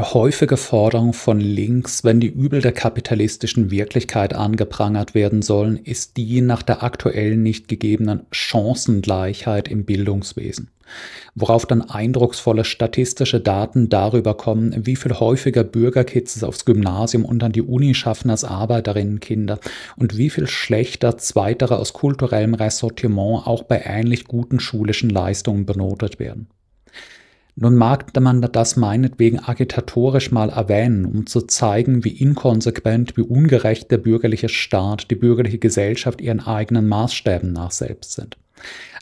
eine häufige Forderung von links, wenn die Übel der kapitalistischen Wirklichkeit angeprangert werden sollen, ist die nach der aktuellen nicht gegebenen Chancengleichheit im Bildungswesen, worauf dann eindrucksvolle statistische Daten darüber kommen, wie viel häufiger Bürgerkids es aufs Gymnasium und an die Uni schaffen als Arbeiterinnenkinder und wie viel schlechter zweitere aus kulturellem Ressortiment auch bei ähnlich guten schulischen Leistungen benotet werden. Nun mag man das meinetwegen agitatorisch mal erwähnen, um zu zeigen, wie inkonsequent, wie ungerecht der bürgerliche Staat, die bürgerliche Gesellschaft ihren eigenen Maßstäben nach selbst sind.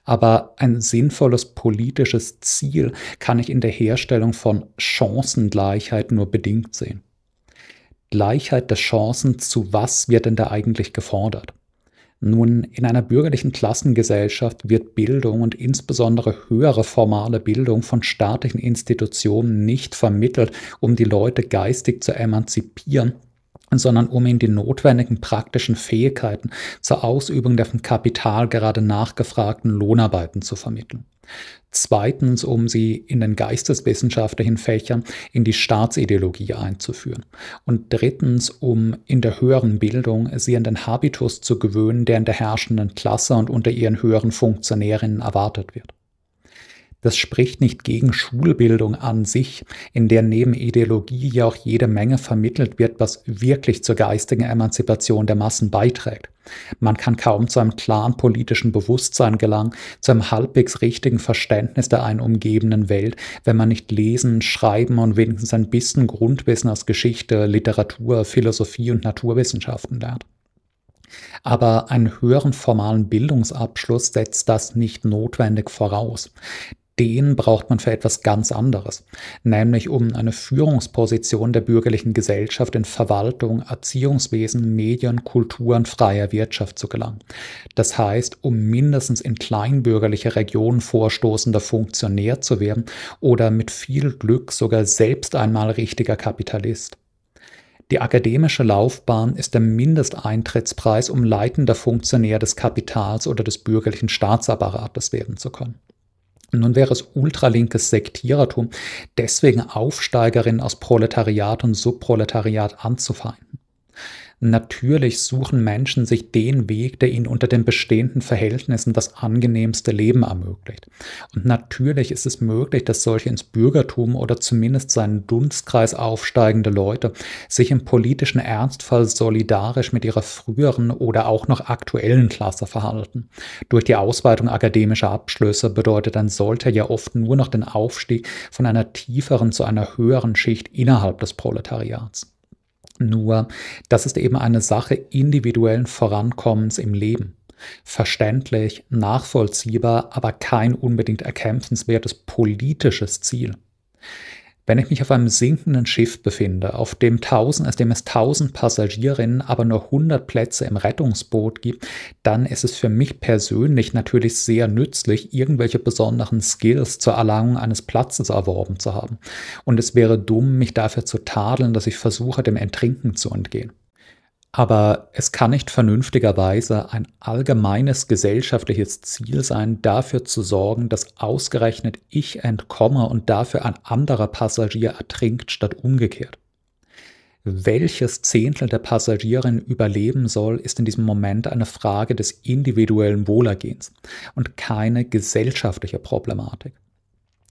Aber ein sinnvolles politisches Ziel kann ich in der Herstellung von Chancengleichheit nur bedingt sehen. Gleichheit der Chancen, zu was wird denn da eigentlich gefordert? Nun, in einer bürgerlichen Klassengesellschaft wird Bildung und insbesondere höhere formale Bildung von staatlichen Institutionen nicht vermittelt, um die Leute geistig zu emanzipieren sondern um ihm die notwendigen praktischen Fähigkeiten zur Ausübung der vom Kapital gerade nachgefragten Lohnarbeiten zu vermitteln. Zweitens, um sie in den geisteswissenschaftlichen Fächern in die Staatsideologie einzuführen. Und drittens, um in der höheren Bildung sie an den Habitus zu gewöhnen, der in der herrschenden Klasse und unter ihren höheren Funktionärinnen erwartet wird. Das spricht nicht gegen Schulbildung an sich, in der neben Ideologie ja auch jede Menge vermittelt wird, was wirklich zur geistigen Emanzipation der Massen beiträgt. Man kann kaum zu einem klaren politischen Bewusstsein gelangen, zu einem halbwegs richtigen Verständnis der einen umgebenden Welt, wenn man nicht lesen, schreiben und wenigstens ein bisschen Grundwissen aus Geschichte, Literatur, Philosophie und Naturwissenschaften lernt. Aber einen höheren formalen Bildungsabschluss setzt das nicht notwendig voraus den braucht man für etwas ganz anderes, nämlich um eine Führungsposition der bürgerlichen Gesellschaft in Verwaltung, Erziehungswesen, Medien, Kultur und freier Wirtschaft zu gelangen. Das heißt, um mindestens in kleinbürgerliche Regionen vorstoßender Funktionär zu werden oder mit viel Glück sogar selbst einmal richtiger Kapitalist. Die akademische Laufbahn ist der Mindesteintrittspreis, um leitender Funktionär des Kapitals oder des bürgerlichen Staatsapparates werden zu können. Nun wäre es ultralinkes Sektierertum, deswegen Aufsteigerinnen aus Proletariat und Subproletariat anzufallen. Natürlich suchen Menschen sich den Weg, der ihnen unter den bestehenden Verhältnissen das angenehmste Leben ermöglicht. Und natürlich ist es möglich, dass solche ins Bürgertum oder zumindest seinen Dunstkreis aufsteigende Leute sich im politischen Ernstfall solidarisch mit ihrer früheren oder auch noch aktuellen Klasse verhalten. Durch die Ausweitung akademischer Abschlüsse bedeutet ein solcher ja oft nur noch den Aufstieg von einer tieferen zu einer höheren Schicht innerhalb des Proletariats. Nur, das ist eben eine Sache individuellen Vorankommens im Leben. Verständlich, nachvollziehbar, aber kein unbedingt erkämpfenswertes politisches Ziel. Wenn ich mich auf einem sinkenden Schiff befinde, auf dem, tausend, aus dem es 1000 Passagierinnen, aber nur 100 Plätze im Rettungsboot gibt, dann ist es für mich persönlich natürlich sehr nützlich, irgendwelche besonderen Skills zur Erlangung eines Platzes erworben zu haben. Und es wäre dumm, mich dafür zu tadeln, dass ich versuche, dem Ertrinken zu entgehen. Aber es kann nicht vernünftigerweise ein allgemeines gesellschaftliches Ziel sein, dafür zu sorgen, dass ausgerechnet ich entkomme und dafür ein anderer Passagier ertrinkt statt umgekehrt. Welches Zehntel der Passagierin überleben soll, ist in diesem Moment eine Frage des individuellen Wohlergehens und keine gesellschaftliche Problematik.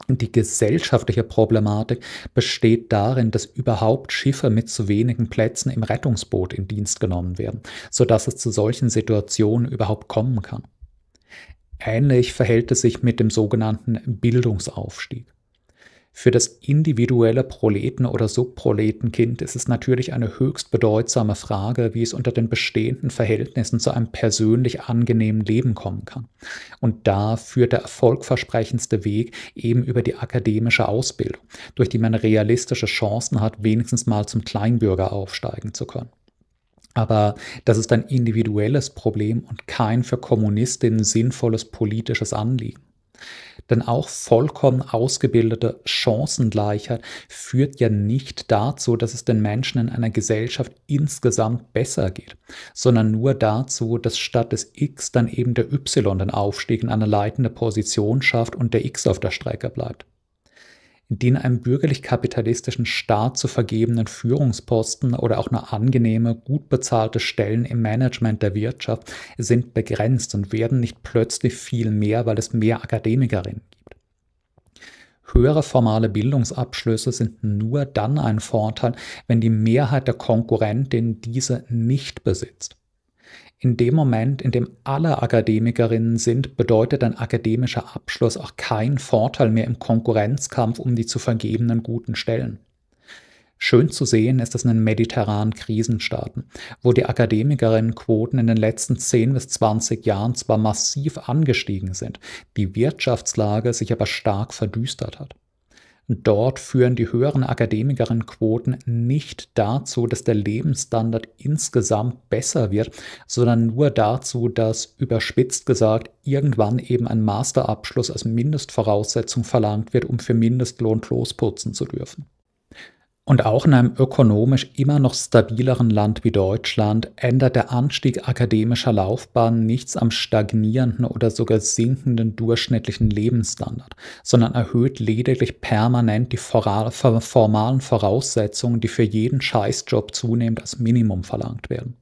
Die gesellschaftliche Problematik besteht darin, dass überhaupt Schiffe mit zu wenigen Plätzen im Rettungsboot in Dienst genommen werden, sodass es zu solchen Situationen überhaupt kommen kann. Ähnlich verhält es sich mit dem sogenannten Bildungsaufstieg. Für das individuelle Proleten- oder Subproletenkind ist es natürlich eine höchst bedeutsame Frage, wie es unter den bestehenden Verhältnissen zu einem persönlich angenehmen Leben kommen kann. Und da führt der erfolgversprechendste Weg eben über die akademische Ausbildung, durch die man realistische Chancen hat, wenigstens mal zum Kleinbürger aufsteigen zu können. Aber das ist ein individuelles Problem und kein für Kommunistinnen sinnvolles politisches Anliegen. Denn auch vollkommen ausgebildete Chancengleichheit führt ja nicht dazu, dass es den Menschen in einer Gesellschaft insgesamt besser geht, sondern nur dazu, dass statt des X dann eben der Y den Aufstieg in eine leitende Position schafft und der X auf der Strecke bleibt in den einem bürgerlich-kapitalistischen Staat zu vergebenen Führungsposten oder auch nur angenehme, gut bezahlte Stellen im Management der Wirtschaft sind begrenzt und werden nicht plötzlich viel mehr, weil es mehr Akademikerinnen gibt. Höhere formale Bildungsabschlüsse sind nur dann ein Vorteil, wenn die Mehrheit der Konkurrenten diese nicht besitzt in dem Moment, in dem alle Akademikerinnen sind, bedeutet ein akademischer Abschluss auch keinen Vorteil mehr im Konkurrenzkampf um die zu vergebenen guten Stellen. Schön zu sehen ist es in den mediterranen Krisenstaaten, wo die Akademikerinnenquoten in den letzten 10 bis 20 Jahren zwar massiv angestiegen sind, die Wirtschaftslage sich aber stark verdüstert hat. Dort führen die höheren Akademikerinnenquoten nicht dazu, dass der Lebensstandard insgesamt besser wird, sondern nur dazu, dass überspitzt gesagt irgendwann eben ein Masterabschluss als Mindestvoraussetzung verlangt wird, um für Mindestlohn losputzen zu dürfen. Und auch in einem ökonomisch immer noch stabileren Land wie Deutschland ändert der Anstieg akademischer Laufbahnen nichts am stagnierenden oder sogar sinkenden durchschnittlichen Lebensstandard, sondern erhöht lediglich permanent die formalen Voraussetzungen, die für jeden Scheißjob zunehmend als Minimum verlangt werden.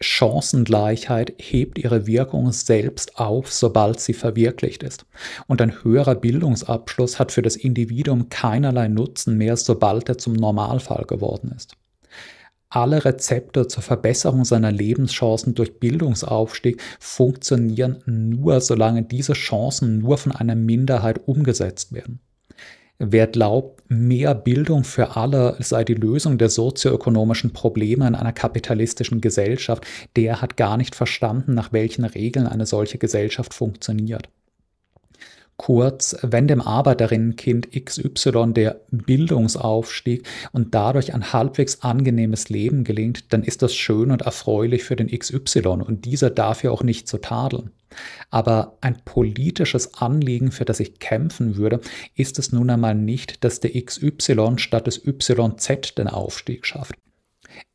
Chancengleichheit hebt ihre Wirkung selbst auf, sobald sie verwirklicht ist. Und ein höherer Bildungsabschluss hat für das Individuum keinerlei Nutzen mehr, sobald er zum Normalfall geworden ist. Alle Rezepte zur Verbesserung seiner Lebenschancen durch Bildungsaufstieg funktionieren nur, solange diese Chancen nur von einer Minderheit umgesetzt werden. Wer glaubt, mehr Bildung für alle sei die Lösung der sozioökonomischen Probleme in einer kapitalistischen Gesellschaft, der hat gar nicht verstanden, nach welchen Regeln eine solche Gesellschaft funktioniert. Kurz, wenn dem Arbeiterinnenkind XY der Bildungsaufstieg und dadurch ein halbwegs angenehmes Leben gelingt, dann ist das schön und erfreulich für den XY und dieser darf ja auch nicht zu tadeln. Aber ein politisches Anliegen, für das ich kämpfen würde, ist es nun einmal nicht, dass der XY statt des YZ den Aufstieg schafft.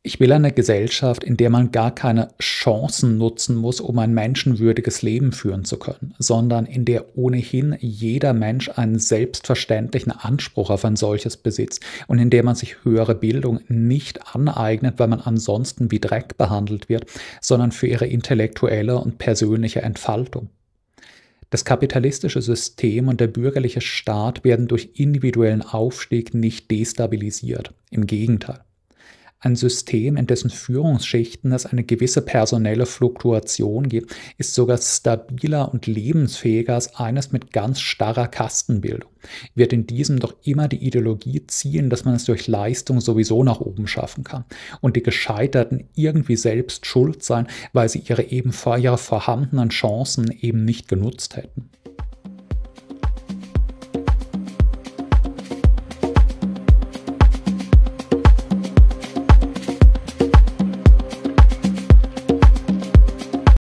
Ich will eine Gesellschaft, in der man gar keine Chancen nutzen muss, um ein menschenwürdiges Leben führen zu können, sondern in der ohnehin jeder Mensch einen selbstverständlichen Anspruch auf ein solches besitzt und in der man sich höhere Bildung nicht aneignet, weil man ansonsten wie Dreck behandelt wird, sondern für ihre intellektuelle und persönliche Entfaltung. Das kapitalistische System und der bürgerliche Staat werden durch individuellen Aufstieg nicht destabilisiert. Im Gegenteil. Ein System, in dessen Führungsschichten es eine gewisse personelle Fluktuation gibt, ist sogar stabiler und lebensfähiger als eines mit ganz starrer Kastenbildung. Wird in diesem doch immer die Ideologie ziehen, dass man es durch Leistung sowieso nach oben schaffen kann und die Gescheiterten irgendwie selbst schuld sein, weil sie ihre eben ihre vorhandenen Chancen eben nicht genutzt hätten.